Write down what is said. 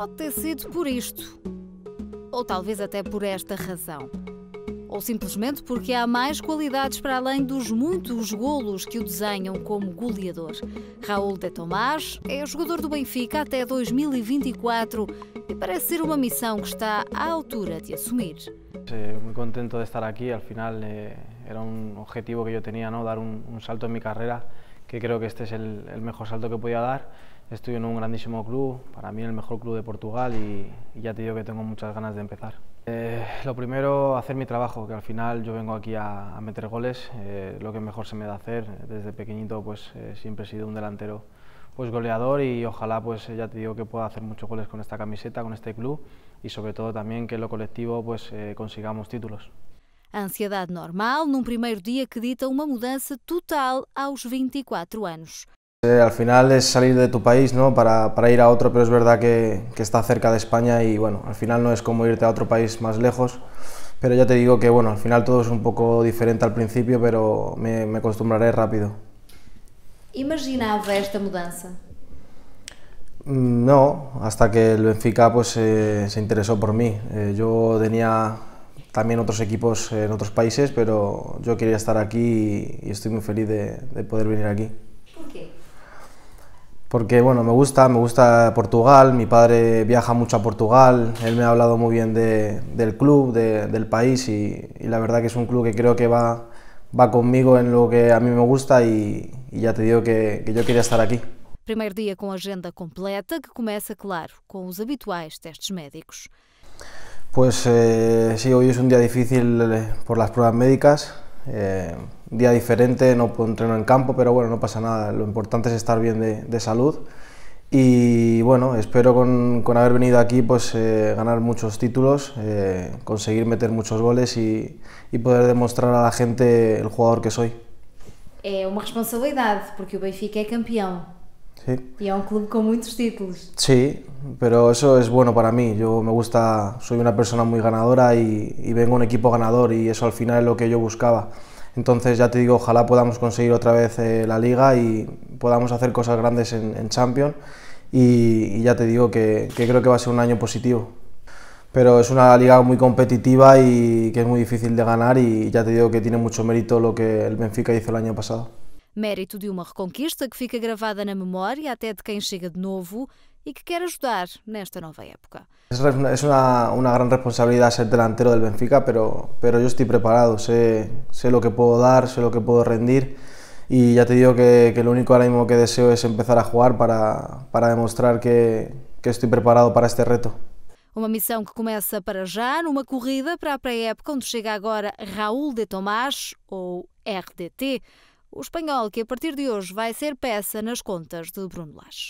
Pode ter sido por isto. Ou talvez até por esta razão. Ou simplesmente porque há mais qualidades para além dos muitos golos que o desenham como goleador. Raul de Tomás é jogador do Benfica até 2024 e parece ser uma missão que está à altura de assumir. Estou muito contente de estar aqui, al final eh, era um objetivo que eu tinha, dar um salto em minha carreira. que creo que este es el, mejor salto que podía dar. Estoy en un grandísimo club, para mí el mejor club de Portugal y, ya te digo que tengo muchas ganas de empezar. Eh, lo primero, hacer mi trabajo, que al final yo vengo aquí a, meter goles, eh, lo que mejor se me da hacer. Desde pequeñito pues eh, siempre he sido un delantero pues goleador y ojalá pues ya te digo que pueda hacer muchos goles con esta camiseta, con este club y sobre todo también que en lo colectivo pues consigamos títulos. A ansiedade normal num primeiro dia que dita uma mudança total aos 24 anos. Eh, al final es salir de tu país ¿no? para, para ir a otro, pero es verdad que, que, está cerca de España y bueno, al final no es como irte a otro país más lejos, pero ya te digo que bueno, al final todo es un poco diferente al principio, pero me, me acostumbraré rápido. ¿Imaginaba esta mudanza? Mm, no, hasta que el Benfica pues, eh, se interesó por mí. Eh, yo tenía también otros equipos en otros países, pero yo quería estar aquí y, estoy muy feliz de, poder venir aquí. ¿Por qué? Porque bueno, me gusta, me gusta Portugal, mi padre viaja mucho a Portugal, él me ha hablado muy bien de, del club, del país y, la verdad que es un club que creo que va, va conmigo en lo que a mí me gusta y, ya te digo que, yo quería estar aquí. primer día con agenda completa que comienza claro, con los habituales testes médicos. Pues eh, sí, hoy es un día difícil eh, por las pruebas médicas, eh, día diferente, no puedo entrenar en campo, pero bueno, no pasa nada, lo importante es estar bien de, salud y bueno, espero con, haber venido aquí pues ganar muchos títulos, conseguir meter muchos goles y, y, poder demostrar a la gente el jugador que soy. Es una responsabilidad porque el Benfica es campeón. Y a e un um club con muchos títulos. Sí, pero eso es bueno para mí. Yo me gusta, soy una persona muy ganadora y, vengo a un equipo ganador y eso al final es lo que yo buscaba. Entonces ya te digo, ojalá podamos conseguir otra vez eh, la liga y podamos hacer cosas grandes en, Champions y, ya te digo que, creo que va a ser un año positivo. Pero es una liga muy competitiva y que es muy difícil de ganar y ya te digo que tiene mucho mérito lo que el Benfica hizo el año pasado. Mérito de uma reconquista que fica gravada na memória até de quem chega de novo e que quer ajudar nesta nova época. É uma grande responsabilidade responsabilidad ser delantero del Benfica, pero, pero estou preparado, sei o que posso dar, sei o que posso rendir y ya te digo que, que lo único ahora mismo que deseo es empezar a jugar para, para demostrar que, que estoy preparado para este reto. Uma missão que começa para já numa corrida para a pré-época, onde chega agora Raul de Tomás, ou RDT, o espanhol, que a partir de hoje vai ser peça nas contas de Bruno Lage.